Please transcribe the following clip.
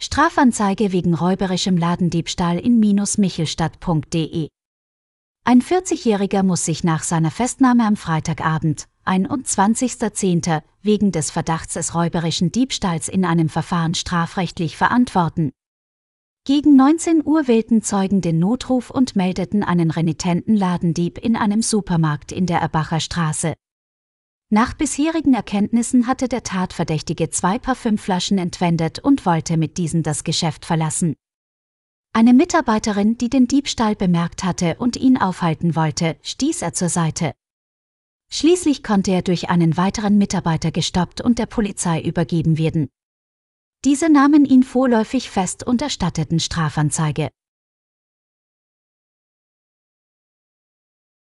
Strafanzeige wegen räuberischem Ladendiebstahl in minusmichelstadt.de. Ein 40-Jähriger muss sich nach seiner Festnahme am Freitagabend, 21.10., wegen des Verdachts des räuberischen Diebstahls in einem Verfahren strafrechtlich verantworten. Gegen 19 Uhr wählten Zeugen den Notruf und meldeten einen renitenten Ladendieb in einem Supermarkt in der Erbacher Straße. Nach bisherigen Erkenntnissen hatte der Tatverdächtige zwei Parfümflaschen entwendet und wollte mit diesen das Geschäft verlassen. Eine Mitarbeiterin, die den Diebstahl bemerkt hatte und ihn aufhalten wollte, stieß er zur Seite. Schließlich konnte er durch einen weiteren Mitarbeiter gestoppt und der Polizei übergeben werden. Diese nahmen ihn vorläufig fest und erstatteten Strafanzeige.